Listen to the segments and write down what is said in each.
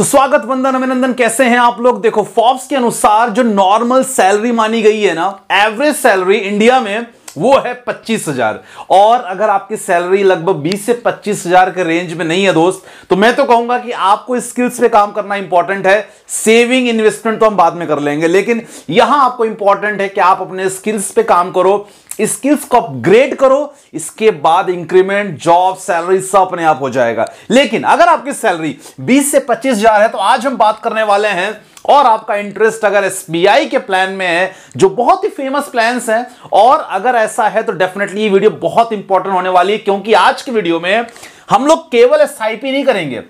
तो स्वागत वंदन अभिनंदन कैसे हैं आप लोग देखो फॉर्ब्स के अनुसार जो नॉर्मल सैलरी मानी गई है ना एवरेज सैलरी इंडिया में वो है पच्चीस हजार और अगर आपकी सैलरी लगभग बीस से पच्चीस हजार के रेंज में नहीं है दोस्त तो मैं तो कहूंगा कि आपको स्किल्स पे काम करना इंपॉर्टेंट है सेविंग इन्वेस्टमेंट तो हम बाद में कर लेंगे लेकिन यहां आपको इंपॉर्टेंट है कि आप अपने स्किल्स पे काम करो स्किल्स को अपग्रेड करो इसके बाद इंक्रीमेंट जॉब सैलरी सब अपने आप हो जाएगा लेकिन अगर आपकी सैलरी 20 से 25 हजार है तो आज हम बात करने वाले हैं और आपका इंटरेस्ट अगर एस के प्लान में है जो बहुत ही फेमस प्लान हैं और अगर ऐसा है तो डेफिनेटली ये वीडियो बहुत इंपॉर्टेंट होने वाली है क्योंकि आज की वीडियो में हम लोग केवल एस नहीं करेंगे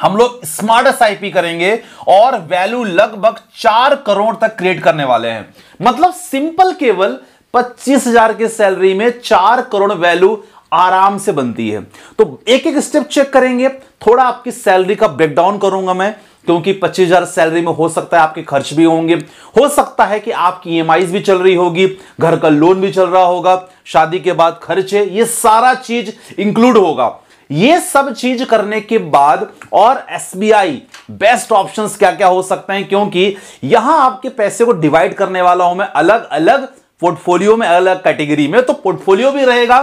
हम लोग स्मार्ट एस करेंगे और वैल्यू लगभग चार करोड़ तक क्रिएट करने वाले हैं मतलब सिंपल केवल पच्चीस हजार की सैलरी में चार करोड़ वैल्यू आराम से बनती है तो एक एक स्टेप चेक करेंगे थोड़ा आपकी सैलरी का ब्रेकडाउन करूंगा मैं क्योंकि पच्चीस हजार सैलरी में हो सकता है आपके खर्च भी होंगे हो सकता है कि आपकी ई e भी चल रही होगी घर का लोन भी चल रहा होगा शादी के बाद खर्चे ये सारा चीज इंक्लूड होगा ये सब चीज करने के बाद और एस बेस्ट ऑप्शन क्या क्या हो सकते हैं क्योंकि यहां आपके पैसे को डिवाइड करने वाला हूं मैं अलग अलग पोर्टफोलियो में अलग अलग कैटेगरी में तो पोर्टफोलियो भी रहेगा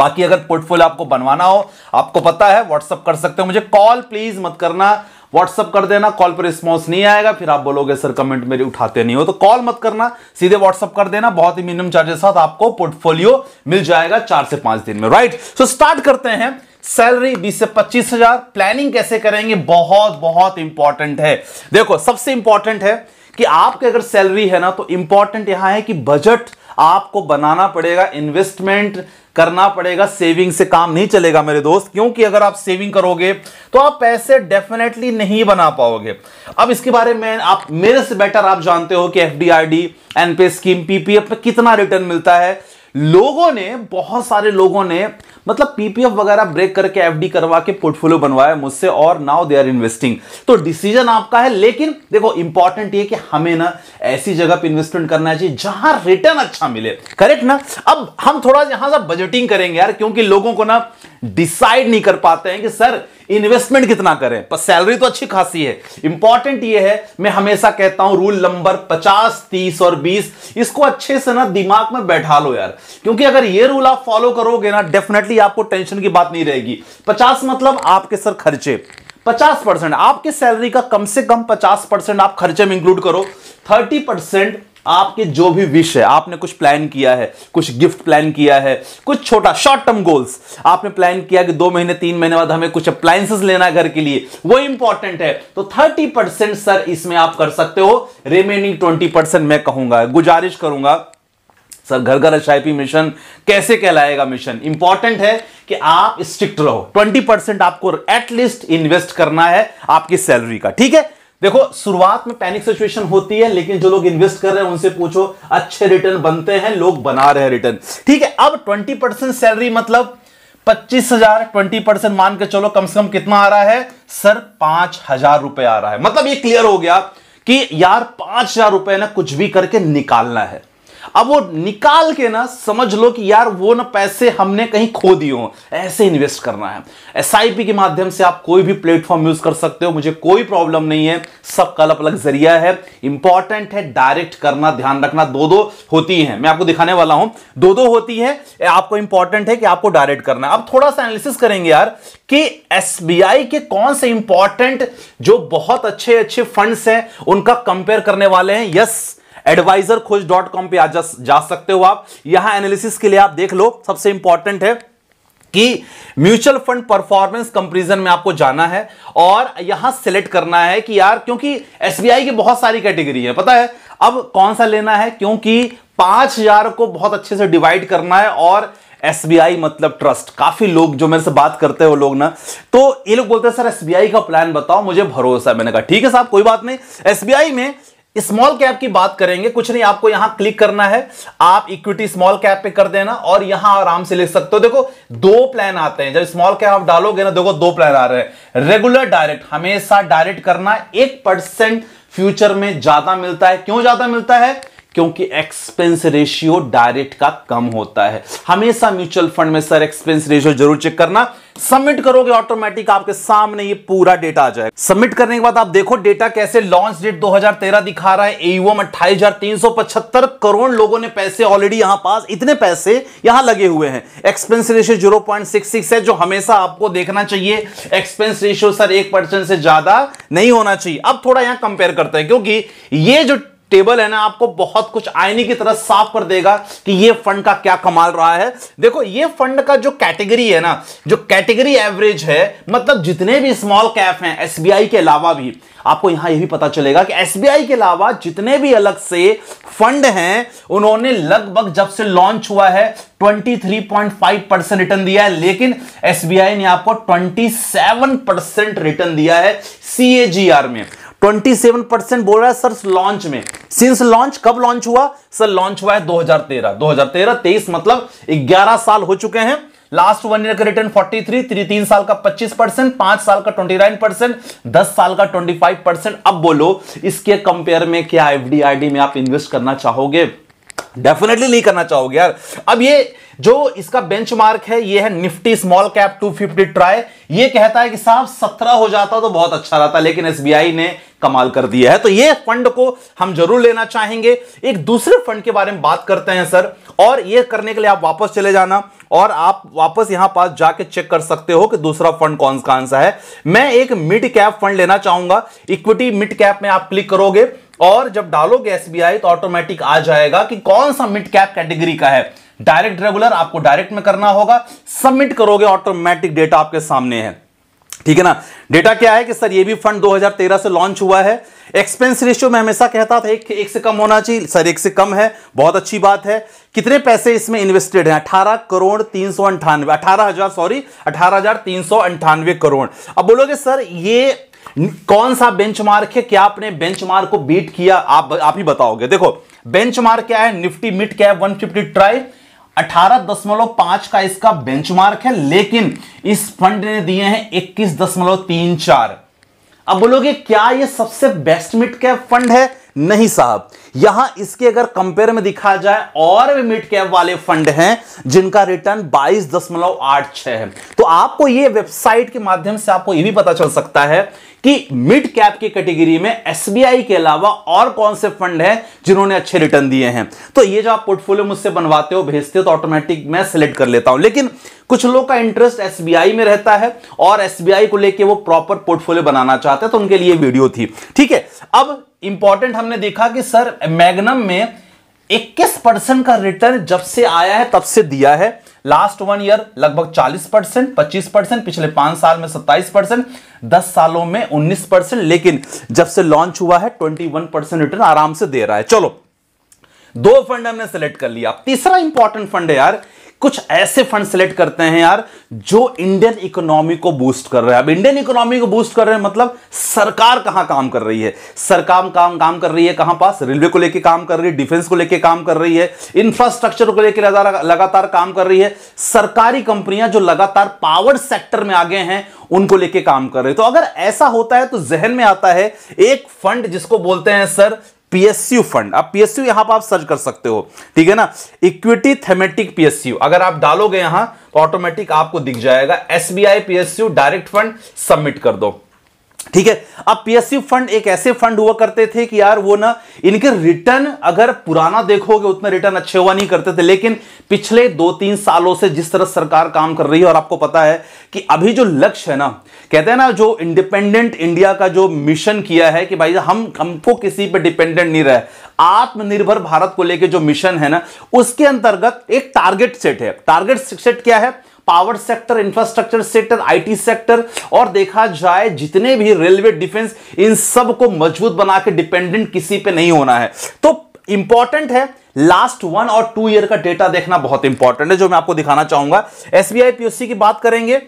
बाकी अगर पोर्टफोलियो आपको बनवाना हो आपको पता है व्हाट्सअप कर सकते हो मुझे कॉल प्लीज मत करना व्हाट्सअप कर देना कॉल पर रिस्पॉन्स नहीं आएगा फिर आप बोलोगे सर कमेंट मेरे उठाते नहीं हो तो कॉल मत करना सीधे व्हाट्सअप कर देना बहुत ही मिनिमम चार्जेस साथ आपको पोर्टफोलियो मिल जाएगा चार से पांच दिन में राइट सो स्टार्ट करते हैं सैलरी बीस से पच्चीस हजार प्लानिंग कैसे करेंगे बहुत बहुत इंपॉर्टेंट है देखो सबसे इंपॉर्टेंट है कि आपके अगर सैलरी है ना तो इंपॉर्टेंट यहां है कि बजट आपको बनाना पड़ेगा इन्वेस्टमेंट करना पड़ेगा सेविंग से काम नहीं चलेगा मेरे दोस्त क्योंकि अगर आप सेविंग करोगे तो आप पैसे डेफिनेटली नहीं बना पाओगे अब इसके बारे में आप मेरे से बेटर आप जानते हो कि F D NPS scheme PPF में कितना रिटर्न मिलता है लोगों ने बहुत सारे लोगों ने मतलब पीपीएफ वगैरह ब्रेक करके एफडी करवा के पोर्टफोलियो बनवाया मुझसे और नाउ दे आर इन्वेस्टिंग तो डिसीजन आपका है लेकिन देखो इंपॉर्टेंट ये कि हमें ना ऐसी जगह पे इन्वेस्टमेंट करना चाहिए जहां रिटर्न अच्छा मिले करेक्ट ना अब हम थोड़ा यहां से बजटिंग करेंगे यार क्योंकि लोगों को ना डिसाइड नहीं कर पाते हैं कि सर इन्वेस्टमेंट कितना करें पर सैलरी तो अच्छी खासी है इंपॉर्टेंट ये है मैं हमेशा कहता हूं रूल नंबर 50 30 और 20 इसको अच्छे से ना दिमाग में बैठा लो यार क्योंकि अगर ये रूल आप फॉलो करोगे ना डेफिनेटली आपको टेंशन की बात नहीं रहेगी 50 मतलब आपके सर खर्चे 50 परसेंट आपके सैलरी का कम से कम 50 परसेंट आप खर्चे में इंक्लूड करो 30 परसेंट आपके जो भी विश है आपने कुछ प्लान किया है कुछ गिफ्ट प्लान किया है कुछ छोटा शॉर्ट टर्म गोल्स आपने प्लान किया कि दो महीने तीन महीने बाद हमें कुछ अप्लायंसेस लेना घर के लिए वो इंपॉर्टेंट है तो थर्टी परसेंट सर इसमें आप कर सकते हो रिमेनिंग ट्वेंटी परसेंट मैं कहूंगा गुजारिश करूंगा सर घर घर एच मिशन कैसे कहलाएगा मिशन इंपॉर्टेंट है कि आप स्ट्रिक्ट रहो ट्वेंटी परसेंट आपको एटलीस्ट इन्वेस्ट करना है आपकी सैलरी का ठीक है देखो शुरुआत में पैनिक सिचुएशन होती है लेकिन जो लोग इन्वेस्ट कर रहे हैं उनसे पूछो अच्छे रिटर्न बनते हैं लोग बना रहे हैं रिटर्न ठीक है अब ट्वेंटी परसेंट सैलरी मतलब पच्चीस हजार ट्वेंटी परसेंट मान के चलो कम से कम कितना आ रहा है सर पांच हजार रुपए आ रहा है मतलब ये क्लियर हो गया कि यार पांच हजार रुपए ना कुछ भी करके निकालना है अब वो निकाल के ना समझ लो कि यार वो ना पैसे हमने कहीं खो दिए हो ऐसे इन्वेस्ट करना है एस के माध्यम से आप कोई भी प्लेटफॉर्म यूज कर सकते हो मुझे कोई प्रॉब्लम नहीं है सबका अलग अलग जरिया है इंपॉर्टेंट है डायरेक्ट करना ध्यान रखना दो दो होती है मैं आपको दिखाने वाला हूं दो दो होती है आपको इंपॉर्टेंट है कि आपको डायरेक्ट करना अब थोड़ा सा एनालिसिस करेंगे यार कि एस के कौन से इंपॉर्टेंट जो बहुत अच्छे अच्छे फंड्स हैं उनका कंपेयर करने वाले हैं yes yes, advisor Khoj dot com पर जा सकते हो आप यहां एनालिसिस के लिए आप देख लो सबसे इंपॉर्टेंट है कि म्यूचुअल फंड परफॉर्मेंस कंपेरिजन में आपको जाना है और यहां सेलेक्ट करना है कि यार क्योंकि एसबीआई की बहुत सारी कैटेगरी है पता है अब कौन सा लेना है क्योंकि पांच हजार को बहुत अच्छे से डिवाइड करना है और एसबीआई मतलब ट्रस्ट काफी लोग जो मेरे से बात करते हैं वो लोग ना तो ये लोग बोलते हैं सर एसबीआई का प्लान बताओ मुझे भरोसा मैंने कहा ठीक है साहब कोई बात नहीं एसबीआई में स्मॉल कैप की बात करेंगे कुछ नहीं आपको यहां क्लिक करना है आप इक्विटी स्मॉल कैप पे कर देना और यहां आराम से लिख सकते हो देखो दो प्लान आते हैं जब स्मॉल कैप आप डालोगे ना देखो दो प्लान आ रहे हैं रेगुलर डायरेक्ट हमेशा डायरेक्ट करना एक परसेंट फ्यूचर में ज्यादा मिलता है क्यों ज्यादा मिलता है क्योंकि एक्सपेंस रेशियो डायरेक्ट का कम होता है हमेशा म्यूचुअल फंड में सर एक्सपेंस रेशियो जरूर चेक करना सबमिट करोगे ऑटोमेटिक आपके सामने ये पूरा डेटा आ जाएगा सबमिट करने के बाद आप देखो डेटा कैसे लॉन्च डेट 2013 दिखा रहा है एयूएम 28,375 करोड़ लोगों ने पैसे ऑलरेडी यहां पास इतने पैसे यहां लगे हुए हैं एक्सपेंस रेशियो जीरो है जो हमेशा आपको देखना चाहिए एक्सपेंस रेशियो सर एक परसेंट से ज्यादा नहीं होना चाहिए अब थोड़ा यहां कंपेयर करते हैं क्योंकि ये जो टेबल है ना आपको बहुत कुछ आईने की तरह साफ कर देगा कि ये फंड का क्या कमाल रहा है देखो ये फंड का जो कैटेगरी है ना जो कैटेगरी एवरेज है मतलब जितने भी स्मॉल कैप हैं एसबीआई के अलावा भी आपको यहां यह भी पता चलेगा कि एसबीआई के अलावा जितने भी अलग से फंड हैं उन्होंने लगभग जब से लॉन्च हुआ है 23.5 परसेंट रिटर्न दिया है लेकिन एसबीआई ने आपको 27 परसेंट रिटर्न दिया है सीएजीआर में 27 बोल रहा है सर लॉन्च में सिंस लॉन्च कब लॉन्च हुआ सर लॉन्च हुआ है 2013 2013 23 मतलब 11 साल हो चुके हैं लास्ट वन ईयर का रिटर्न 43 थ्री तीन साल का 25 परसेंट पांच साल का 29 परसेंट दस साल का 25 अब बोलो इसके कंपेयर में क्या एफडीआरडी में आप इन्वेस्ट करना चाहोगे डेफिनेटली नहीं करना चाहोगे यार अब ये जो इसका बेंचमार्क है ये है निफ्टी स्मॉल कैप 250 ट्राई ये कहता है कि साहब 17 हो जाता तो बहुत अच्छा रहता लेकिन एसबीआई ने कमाल कर दिया है तो ये फंड को हम जरूर लेना चाहेंगे एक दूसरे फंड के बारे में बात करते हैं सर और ये करने के लिए आप वापस चले जाना और आप वापस यहां पास जाके चेक कर सकते हो कि दूसरा फंड कौन सा कौन सा है मैं एक मिड कैप फंड लेना चाहूंगा इक्विटी मिड कैप में आप क्लिक करोगे और जब डालोगे एसबीआई तो ऑटोमेटिक आ जाएगा कि कौन सा मिड कैप कैटेगरी का है डायरेक्ट रेगुलर आपको डायरेक्ट में करना होगा सबमिट करोगे ऑटोमेटिक डेटा आपके सामने है ठीक है ना डेटा क्या है कि सर ये भी फंड 2013 से लॉन्च हुआ है एक्सपेंस रेशियो में हमेशा कहता था एक, एक से कम होना चाहिए सर एक से कम है बहुत अच्छी बात है कितने पैसे इसमें इन्वेस्टेड हैं अठारह करोड़ तीन सौ अंठानवे अठारह हजार सॉरी अठारह हजार तीन सौ अंठानवे करोड़ अब बोलोगे सर ये कौन सा बेंचमार्क है क्या आपने बेंचमार्क को बीट किया आप आप ही बताओगे देखो बेंचमार्क क्या है निफ्टी मिड कैप 150 ट्राई 18.5 का इसका बेंचमार्क है लेकिन इस फंड ने दिए हैं 21.34 अब बोलोगे क्या ये सबसे बेस्ट मिड कैप फंड है नहीं साहब यहां इसके अगर कंपेयर में दिखा जाए और भी मिड कैप वाले फंड हैं जिनका रिटर्न 22.86 है तो आपको ये वेबसाइट के माध्यम से आपको ये भी पता चल सकता है कि मिड कैप की कैटेगरी में एसबीआई के अलावा और कौन से फंड हैं जिन्होंने अच्छे रिटर्न दिए हैं तो ये जो आप पोर्टफोलियो मुझसे बनवाते हो भेजते हो तो ऑटोमेटिक मैं सिलेक्ट कर लेता हूं लेकिन कुछ लोग का इंटरेस्ट एसबीआई में रहता है और एसबीआई को लेकर वो प्रॉपर पोर्टफोलियो बनाना चाहते हैं तो उनके लिए वीडियो थी ठीक है अब इंपॉर्टेंट हमने देखा कि सर मैगनम में 21 परसेंट का रिटर्न जब से आया है तब से दिया है लास्ट वन ईयर लगभग 40 परसेंट पच्चीस परसेंट पिछले पांच साल में 27 परसेंट दस सालों में 19 परसेंट लेकिन जब से लॉन्च हुआ है 21 परसेंट रिटर्न आराम से दे रहा है चलो दो फंड हमने सेलेक्ट कर लिया तीसरा इंपॉर्टेंट फंड है यार कुछ ऐसे फंड सेलेक्ट करते हैं यार जो इंडियन इकोनॉमी को बूस्ट कर रहे हैं अब इंडियन इकोनॉमी को बूस्ट कर रहे हैं मतलब सरकार कहां काम कर रही है सरकार काम काम कर रही है कहां पास रेलवे को लेकर काम कर रही है डिफेंस को लेकर काम कर रही है इंफ्रास्ट्रक्चर को लेकर लगातार काम कर रही है सरकारी कंपनियां जो लगातार पावर सेक्टर में आगे हैं उनको लेके काम कर रहे तो अगर ऐसा होता है तो जहन में आता है एक फंड जिसको बोलते हैं सर पीएसयू फंड आप पीएसयू यहां पर आप सर्च कर सकते हो ठीक है ना इक्विटी थेमेटिक पीएसयू अगर आप डालोगे यहां तो ऑटोमेटिक आपको दिख जाएगा SBI PSU direct fund submit कर दो ठीक है अब पीएससी फंड एक ऐसे फंड हुआ करते थे कि यार वो ना इनके रिटर्न अगर पुराना देखोगे उतना रिटर्न अच्छे हुआ नहीं करते थे लेकिन पिछले दो तीन सालों से जिस तरह सरकार काम कर रही है और आपको पता है कि अभी जो लक्ष्य है ना कहते हैं ना जो इंडिपेंडेंट इंडिया का जो मिशन किया है कि भाई हम हमको किसी पर डिपेंडेंट नहीं रहे आत्मनिर्भर भारत को लेकर जो मिशन है ना उसके अंतर्गत एक टारगेट सेट है टारगेट सेट क्या है power sector infrastructure sector IT sector और देखा जाए जितने भी रेलवे डिफेंस इन सब को मजबूत बना के डिपेंडेंट किसी पे नहीं होना है तो इंपॉर्टेंट है लास्ट वन और टू ईयर का डेटा देखना बहुत इंपॉर्टेंट है जो मैं आपको दिखाना चाहूंगा एसबीआई पीओसी की बात करेंगे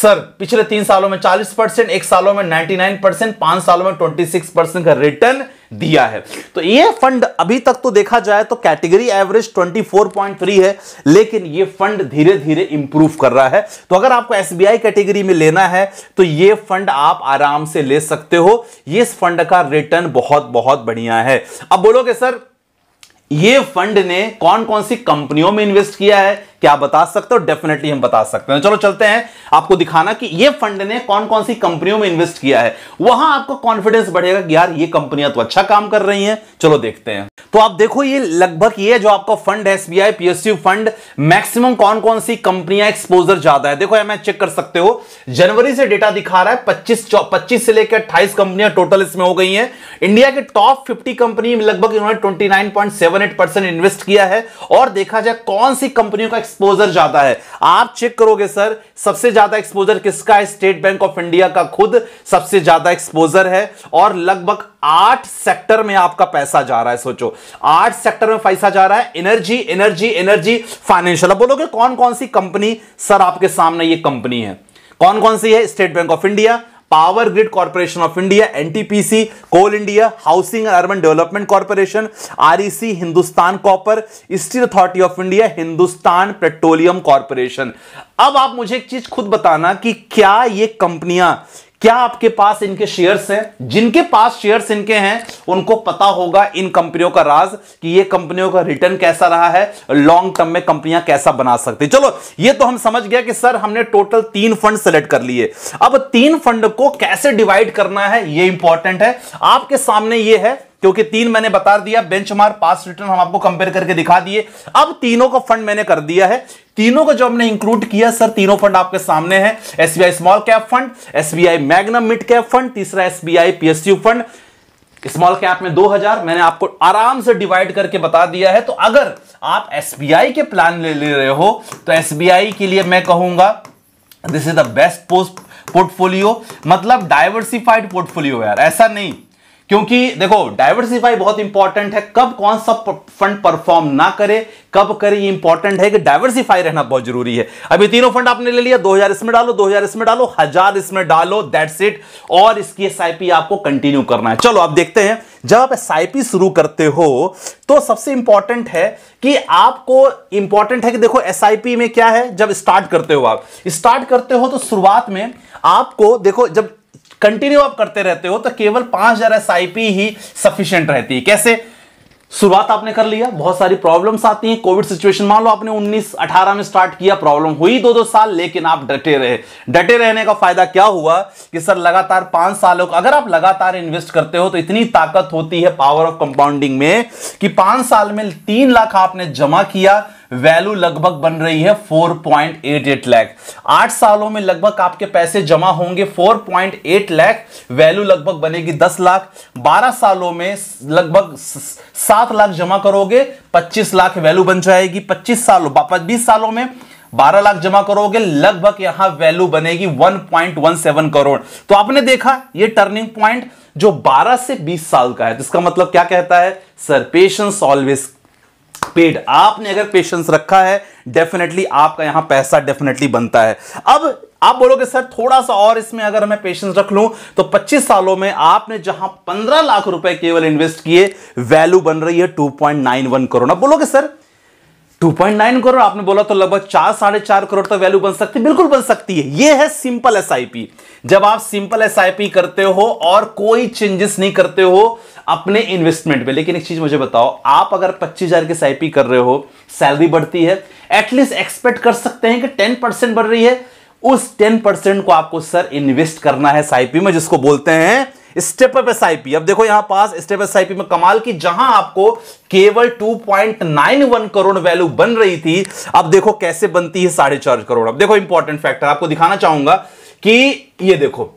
सर पिछले तीन सालों में 40 परसेंट एक सालों में 99 परसेंट पांच सालों में 26 परसेंट का रिटर्न दिया है तो ये फंड अभी तक तो देखा जाए तो कैटेगरी एवरेज 24.3 है लेकिन ये फंड धीरे धीरे इंप्रूव कर रहा है तो अगर आपको एसबीआई कैटेगरी में लेना है तो ये फंड आप आराम से ले सकते हो ये फंड का रिटर्न बहुत बहुत बढ़िया है अब बोलोगे सर ये फंड ने कौन कौन सी कंपनियों में इन्वेस्ट किया है क्या बता सकते हो डेफिनेटली हम बता सकते हैं चलो चलते हैं आपको दिखाना कि ये फंड ने कौन कौन सी कंपनियों में इन्वेस्ट किया है वहां आपको कॉन्फिडेंस बढ़ेगा कि यार ये कंपनियां तो अच्छा काम कर रही हैं चलो देखते हैं तो आप देखो ये लगभग ये जो आपका फंड है एसबीआई पीएसयू फंड मैक्सिमम कौन कौन सी कंपनियां एक्सपोजर ज्यादा है देखो मैं चेक कर सकते हो जनवरी से डेटा दिखा रहा है पच्चीस पच्चीस से लेकर अट्ठाईस कंपनियां टोटल इसमें हो गई है इंडिया के टॉप फिफ्टी कंपनी में लगभग इन्होंने ट्वेंटी इन्वेस्ट किया है और देखा जाए कौन सी कंपनियों का एक्सपोजर ज्यादा है आप चेक करोगे सर सबसे ज्यादा एक्सपोजर किसका है स्टेट बैंक ऑफ इंडिया का खुद सबसे ज्यादा एक्सपोजर है और लगभग आठ सेक्टर में आपका पैसा जा रहा है सोचो आठ सेक्टर में पैसा जा रहा है एनर्जी एनर्जी एनर्जी फाइनेंशियल अब बोलोगे कौन कौन सी कंपनी सर आपके सामने ये कंपनी है कौन कौन सी है State Bank of India Power Grid Corporation of India NTPC Coal India Housing and Urban Development Corporation REC Hindustan Copper Steel Authority of India Hindustan Petroleum Corporation अब आप मुझे एक चीज खुद बताना कि क्या ये कंपनियां क्या आपके पास इनके शेयर्स हैं जिनके पास शेयर्स इनके हैं उनको पता होगा इन कंपनियों का राज कि ये कंपनियों का रिटर्न कैसा रहा है लॉन्ग टर्म में कंपनियां कैसा बना सकती चलो ये तो हम समझ गया कि सर हमने टोटल तीन फंड सेलेक्ट कर लिए अब तीन फंड को कैसे डिवाइड करना है ये इंपॉर्टेंट है आपके सामने ये है क्योंकि तीन मैंने बता दिया बेंचमार्क पास रिटर्न हम आपको कंपेयर करके दिखा दिए अब तीनों का फंड मैंने कर दिया है तीनों को जो हमने इंक्लूड किया सर तीनों फंड आपके सामने हैं SBI small cap fund SBI Magnum mid cap fund तीसरा SBI PSU fund small cap में 2000 मैंने आपको आराम से डिवाइड करके बता दिया है तो अगर आप एसबीआई के प्लान ले ले रहे हो तो एसबीआई के लिए मैं कहूंगा this is the best post portfolio मतलब डाइवर्सिफाइड पोर्टफोलियो यार ऐसा नहीं क्योंकि देखो डायवर्सिफाई बहुत इंपॉर्टेंट है कब कौन सा फंड परफॉर्म ना करे कब करे ये इंपॉर्टेंट है कि डायवर्सिफाई रहना बहुत जरूरी है अभी तीनों फंड आपने ले लिया 2000 इसमें डालो 2000 इसमें डालो हजार इसमें डालो दैट्स इट और इसकी एसआईपी आपको कंटिन्यू करना है चलो आप देखते हैं जब आप एसआईपी शुरू करते हो तो सबसे इंपॉर्टेंट है कि आपको इंपॉर्टेंट है कि देखो एस में क्या है जब स्टार्ट करते हो आप स्टार्ट करते हो तो शुरुआत में आपको देखो जब कंटिन्यू आप करते रहते हो तो केवल पांच हजार एस ही सफिशियंट रहती है कैसे शुरुआत आपने कर लिया बहुत सारी प्रॉब्लम्स आती हैं कोविड सिचुएशन मान लो आपने 19 18 में स्टार्ट किया प्रॉब्लम हुई दो दो साल लेकिन आप डटे रहे डटे रहने का फायदा क्या हुआ कि सर लगातार पांच सालों का अगर आप लगातार इन्वेस्ट करते हो तो इतनी ताकत होती है पावर ऑफ कंपाउंडिंग में कि पांच साल में तीन लाख आपने जमा किया वैल्यू लगभग बन रही है 4.88 लाख आठ सालों में लगभग आपके पैसे जमा होंगे 4.8 लाख वैल्यू लगभग बनेगी 10 लाख 12 सालों में लगभग 7 लाख जमा करोगे 25 लाख वैल्यू बन जाएगी 25 सालों बीस सालों में 12 लाख जमा करोगे लगभग यहां वैल्यू बनेगी 1.17 करोड़ तो आपने देखा ये टर्निंग पॉइंट जो 12 से 20 साल का है तो इसका मतलब क्या कहता है सर पेशेंस ऑलवेज पेड आपने अगर पेशेंस रखा है डेफिनेटली आपका यहां पैसा डेफिनेटली बनता है अब आप बोलोगे सर थोड़ा सा और इसमें अगर मैं पेशेंस रख लूं तो 25 सालों में आपने जहां 15 लाख रुपए केवल इन्वेस्ट किए वैल्यू बन रही है 2.91 करोड़ अब बोलोगे सर 2.9 करोड़ आपने बोला तो लगभग चार साढ़े चार करोड़ तक वैल्यू बन सकती है बिल्कुल बन सकती है ये है सिंपल एसआईपी जब आप सिंपल एसआईपी करते हो और कोई चेंजेस नहीं करते हो अपने इन्वेस्टमेंट में लेकिन एक चीज मुझे बताओ आप अगर 25000 हजार की एसआईपी कर रहे हो सैलरी बढ़ती है एटलीस्ट एक्सपेक्ट कर सकते हैं कि टेन बढ़ रही है उस टेन को आपको सर इन्वेस्ट करना है एसआईपी में जिसको बोलते हैं स्टेप अप एसआईपी अब देखो यहां पास स्टेप एसआईपी में कमाल की जहां आपको केवल 2.91 करोड़ वैल्यू बन रही थी अब देखो कैसे बनती है साढ़े चार करोड़ अब देखो इंपॉर्टेंट फैक्टर आपको दिखाना चाहूंगा कि ये देखो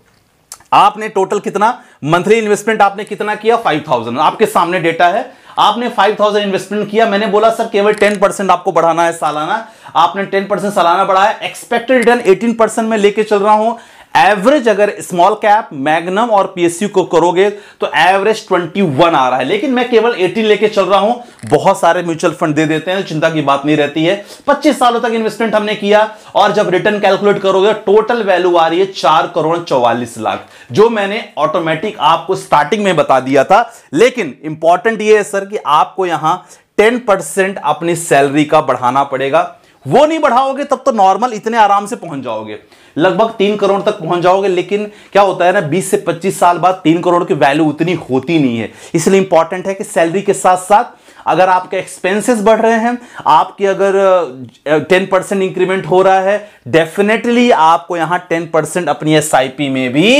आपने टोटल कितना मंथली इन्वेस्टमेंट आपने कितना किया 5000 आपके सामने डेटा है आपने 5000 इन्वेस्टमेंट किया मैंने बोला सर केवल 10 परसेंट आपको बढ़ाना है सालाना आपने 10 परसेंट सालाना बढ़ाया एक्सपेक्टेड रिटर्न 18 परसेंट में लेके चल रहा हूं एवरेज अगर स्मॉल कैप मैग्नम और पीएसयू को करोगे तो एवरेज 21 आ रहा है लेकिन मैं केवल 18 लेके चल रहा हूं बहुत सारे म्यूचुअल फंड दे देते हैं चिंता की बात नहीं रहती है 25 सालों तक इन्वेस्टमेंट हमने किया और जब रिटर्न कैलकुलेट करोगे टोटल वैल्यू आ रही है चार करोड़ चौवालीस लाख जो मैंने ऑटोमेटिक आपको स्टार्टिंग में बता दिया था लेकिन इंपॉर्टेंट यह है सर कि आपको यहां टेन परसेंट अपनी सैलरी का बढ़ाना पड़ेगा वो नहीं बढ़ाओगे तब तो नॉर्मल इतने आराम से पहुंच जाओगे लगभग तीन करोड़ तक पहुंच जाओगे लेकिन क्या होता है ना 20 से 25 साल बाद तीन करोड़ की वैल्यू उतनी होती नहीं है इसलिए इंपॉर्टेंट है कि सैलरी के साथ साथ अगर आपके एक्सपेंसेस बढ़ रहे हैं आपकी अगर टेन परसेंट इंक्रीमेंट हो रहा है डेफिनेटली आपको यहां टेन परसेंट अपनी एस में भी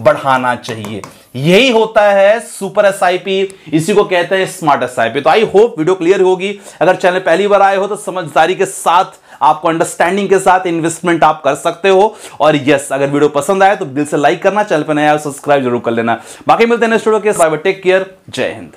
बढ़ाना चाहिए यही होता है सुपर एसआईपी इसी को कहते हैं स्मार्ट एसआईपी तो आई होप वीडियो क्लियर होगी अगर चैनल पहली बार आए हो तो समझदारी के साथ आपको अंडरस्टैंडिंग के साथ इन्वेस्टमेंट आप कर सकते हो और यस अगर वीडियो पसंद आए तो दिल से लाइक करना चैनल पर नया सब्सक्राइब जरूर कर लेना बाकी मिलते हैं वीडियो के टेक केयर जय हिंद